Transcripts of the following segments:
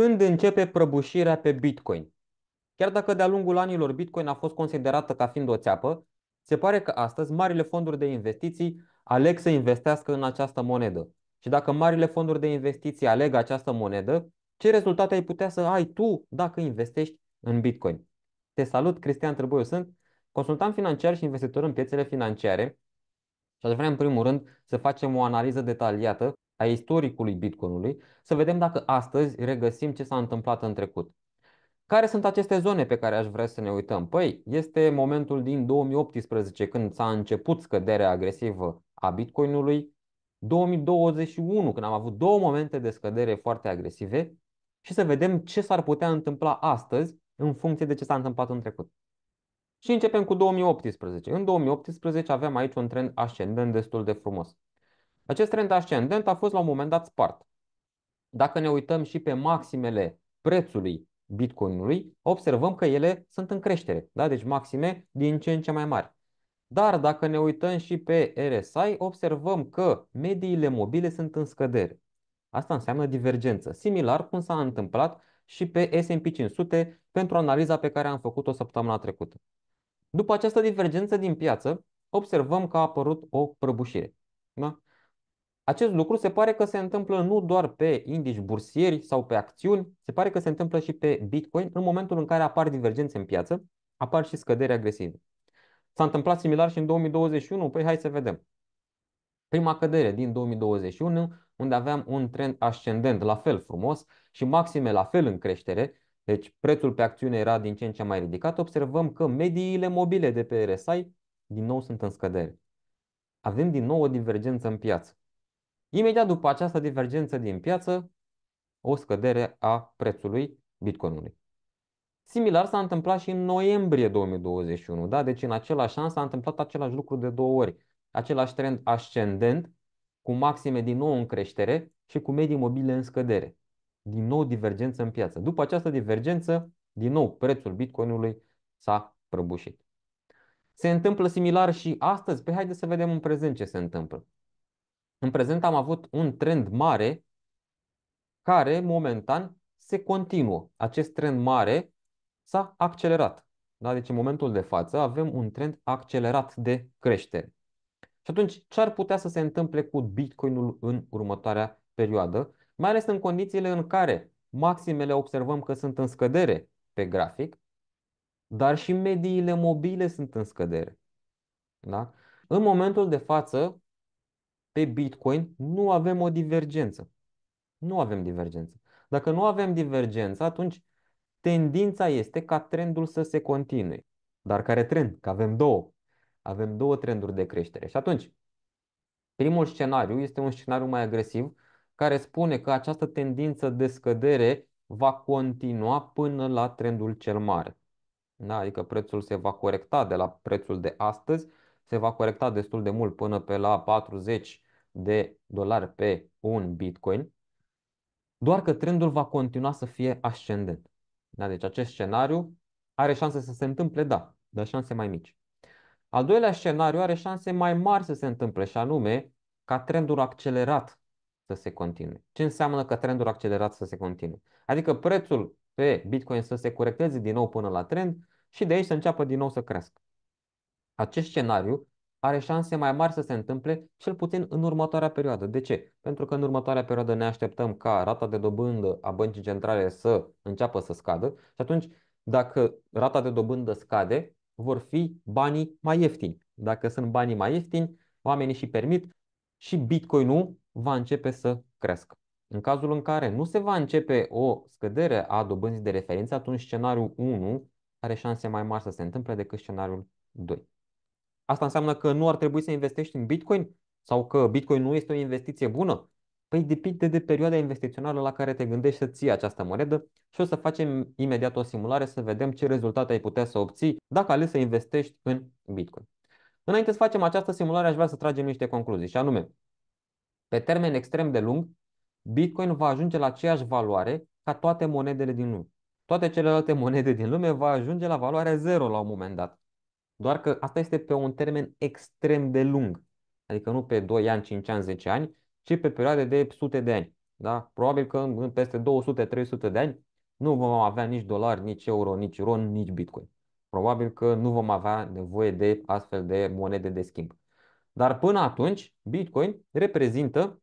Când începe prăbușirea pe Bitcoin? Chiar dacă de-a lungul anilor Bitcoin a fost considerată ca fiind o țeapă, se pare că astăzi marile fonduri de investiții aleg să investească în această monedă. Și dacă marile fonduri de investiții aleg această monedă, ce rezultate ai putea să ai tu dacă investești în Bitcoin? Te salut, Cristian Trăboiu, sunt, consultant financiar și investitor în piețele financiare și aș vrea în primul rând să facem o analiză detaliată a istoricului Bitcoinului, să vedem dacă astăzi regăsim ce s-a întâmplat în trecut. Care sunt aceste zone pe care aș vrea să ne uităm? Păi, este momentul din 2018 când s-a început scăderea agresivă a Bitcoinului, 2021 când am avut două momente de scădere foarte agresive și să vedem ce s-ar putea întâmpla astăzi în funcție de ce s-a întâmplat în trecut. Și începem cu 2018. În 2018 avem aici un trend ascendent destul de frumos. Acest trend ascendent a fost la un moment dat spart. Dacă ne uităm și pe maximele prețului Bitcoinului, observăm că ele sunt în creștere, da? deci maxime din ce în ce mai mari. Dar dacă ne uităm și pe RSI, observăm că mediile mobile sunt în scădere. Asta înseamnă divergență, similar cum s-a întâmplat și pe S&P 500 pentru analiza pe care am făcut-o săptămâna trecută. După această divergență din piață, observăm că a apărut o prăbușire. Da? Acest lucru se pare că se întâmplă nu doar pe indici bursieri sau pe acțiuni, se pare că se întâmplă și pe Bitcoin în momentul în care apar divergențe în piață, apar și scăderi agresive. S-a întâmplat similar și în 2021, păi hai să vedem. Prima cădere din 2021, unde aveam un trend ascendent la fel frumos și maxime la fel în creștere, deci prețul pe acțiune era din ce în ce mai ridicat, observăm că mediile mobile de pe RSI din nou sunt în scădere. Avem din nou o divergență în piață. Imediat după această divergență din piață, o scădere a prețului Bitcoinului. Similar s-a întâmplat și în noiembrie 2021, da? deci în același an s-a întâmplat același lucru de două ori. Același trend ascendent, cu maxime din nou în creștere și cu medii mobile în scădere. Din nou divergență în piață. După această divergență, din nou prețul Bitcoinului s-a prăbușit. Se întâmplă similar și astăzi? Păi haideți să vedem în prezent ce se întâmplă. În prezent am avut un trend mare care momentan se continuă. Acest trend mare s-a accelerat. Da? Deci în momentul de față avem un trend accelerat de creștere. Și atunci ce ar putea să se întâmple cu Bitcoinul în următoarea perioadă, mai ales în condițiile în care maximele observăm că sunt în scădere pe grafic, dar și mediile mobile sunt în scădere. Da? În momentul de față, pe Bitcoin nu avem o divergență. Nu avem divergență. Dacă nu avem divergență, atunci tendința este ca trendul să se continue. Dar care trend? Că avem două. Avem două trenduri de creștere. Și atunci, primul scenariu este un scenariu mai agresiv care spune că această tendință de scădere va continua până la trendul cel mare. Da? Adică prețul se va corecta de la prețul de astăzi se va corecta destul de mult până pe la 40 de dolari pe un bitcoin, doar că trendul va continua să fie ascendent. Da? Deci acest scenariu are șanse să se întâmple, da, dar șanse mai mici. Al doilea scenariu are șanse mai mari să se întâmple și anume ca trendul accelerat să se continue. Ce înseamnă că trendul accelerat să se continue? Adică prețul pe Bitcoin să se corecteze din nou până la trend și de aici să înceapă din nou să crească. Acest scenariu are șanse mai mari să se întâmple cel puțin în următoarea perioadă. De ce? Pentru că în următoarea perioadă ne așteptăm ca rata de dobândă a băncii centrale să înceapă să scadă și atunci dacă rata de dobândă scade, vor fi banii mai ieftini. Dacă sunt banii mai ieftini, oamenii și permit și Bitcoin-ul va începe să crească. În cazul în care nu se va începe o scădere a dobânzii de referință, atunci scenariul 1 are șanse mai mari să se întâmple decât scenariul 2. Asta înseamnă că nu ar trebui să investești în Bitcoin? Sau că Bitcoin nu este o investiție bună? Păi depinde de perioada investițională la care te gândești să ții această monedă și o să facem imediat o simulare să vedem ce rezultate ai putea să obții dacă ales să investești în Bitcoin. Înainte să facem această simulare, aș vrea să tragem niște concluzii și anume, pe termen extrem de lung, Bitcoin va ajunge la aceeași valoare ca toate monedele din lume. Toate celelalte monede din lume va ajunge la valoarea zero la un moment dat. Doar că asta este pe un termen extrem de lung. Adică nu pe 2 ani, 5 ani, 10 ani, ci pe perioade de sute de ani. Da? Probabil că în peste 200-300 de ani nu vom avea nici dolari, nici euro, nici ron, nici bitcoin. Probabil că nu vom avea nevoie de astfel de monede de schimb. Dar până atunci, bitcoin reprezintă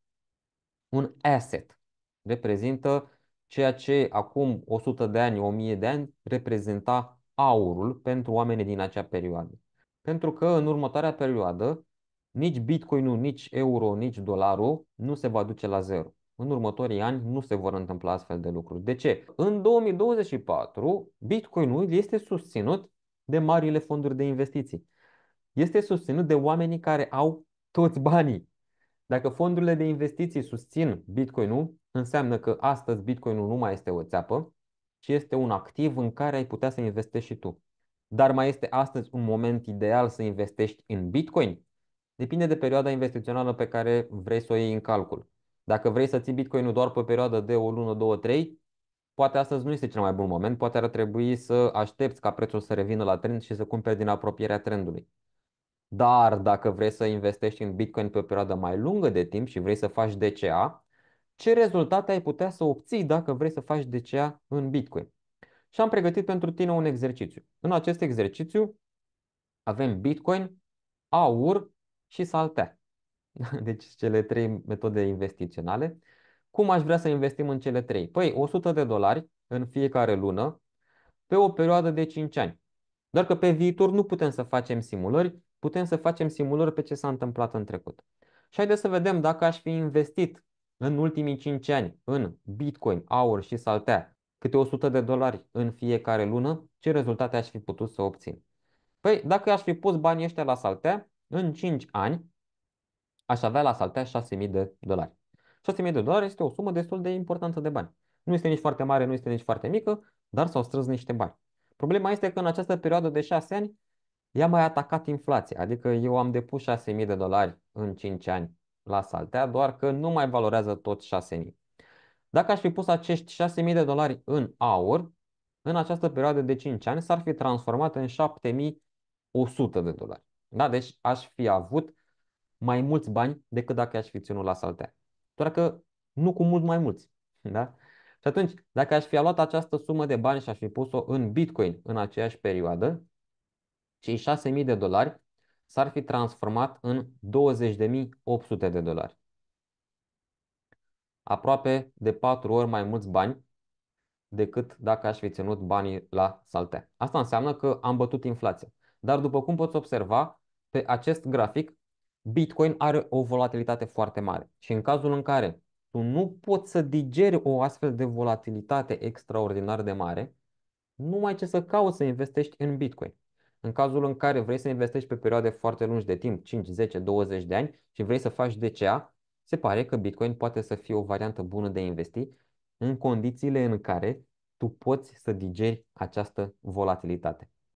un asset. Reprezintă ceea ce acum 100 de ani, 1000 de ani reprezenta aurul pentru oamenii din acea perioadă. Pentru că în următoarea perioadă nici bitcoinul, nici euro, nici dolarul nu se va duce la zero. În următorii ani nu se vor întâmpla astfel de lucruri. De ce? În 2024, bitcoinul este susținut de marile fonduri de investiții. Este susținut de oamenii care au toți banii. Dacă fondurile de investiții susțin bitcoinul, înseamnă că astăzi bitcoinul nu mai este o țeapă, ci este un activ în care ai putea să investești și tu. Dar mai este astăzi un moment ideal să investești în Bitcoin? Depinde de perioada investițională pe care vrei să o iei în calcul. Dacă vrei să ții Bitcoin-ul doar pe o perioadă de o lună, două, trei, poate astăzi nu este cel mai bun moment, poate ar trebui să aștepți ca prețul să revină la trend și să cumperi din apropierea trendului. Dar dacă vrei să investești în Bitcoin pe o perioadă mai lungă de timp și vrei să faci DCA, ce rezultate ai putea să obții dacă vrei să faci DCA în Bitcoin. Și am pregătit pentru tine un exercițiu. În acest exercițiu avem Bitcoin, aur și saltea. Deci cele trei metode investiționale. Cum aș vrea să investim în cele trei? Păi 100 de dolari în fiecare lună pe o perioadă de 5 ani. Doar că pe viitor nu putem să facem simulări, putem să facem simulări pe ce s-a întâmplat în trecut. Și haideți să vedem dacă aș fi investit în ultimii 5 ani în Bitcoin, aur și saltea câte 100 de dolari în fiecare lună, ce rezultate aș fi putut să obțin? Păi dacă aș fi pus banii ăștia la saltea, în 5 ani aș avea la saltea 6.000 de dolari. 6.000 de dolari este o sumă destul de importantă de bani. Nu este nici foarte mare, nu este nici foarte mică, dar s-au strâns niște bani. Problema este că în această perioadă de 6 ani i-a mai atacat inflația, adică eu am depus 6.000 de dolari în 5 ani la saltea, doar că nu mai valorează tot 6.000. Dacă aș fi pus acești 6.000 de dolari în aur, în această perioadă de 5 ani s-ar fi transformat în 7.100 de dolari. Da? Deci aș fi avut mai mulți bani decât dacă aș fi ținut la saltea. Doar că nu cu mult mai mulți. Da? Și atunci, dacă aș fi luat această sumă de bani și aș fi pus-o în Bitcoin în aceeași perioadă, cei 6.000 de dolari s-ar fi transformat în 20.800 de dolari. Aproape de 4 ori mai mulți bani decât dacă aș fi ținut banii la saltea. Asta înseamnă că am bătut inflația. Dar după cum poți observa, pe acest grafic, Bitcoin are o volatilitate foarte mare. Și în cazul în care tu nu poți să digeri o astfel de volatilitate extraordinar de mare, nu mai ce să cauți să investești în Bitcoin în cazul în care vrei să investești pe perioade foarte lungi de timp, 5, 10, 20 de ani și vrei să faci DCA, se pare că Bitcoin poate să fie o variantă bună de a investi în condițiile în care tu poți să digeri această volatilitate.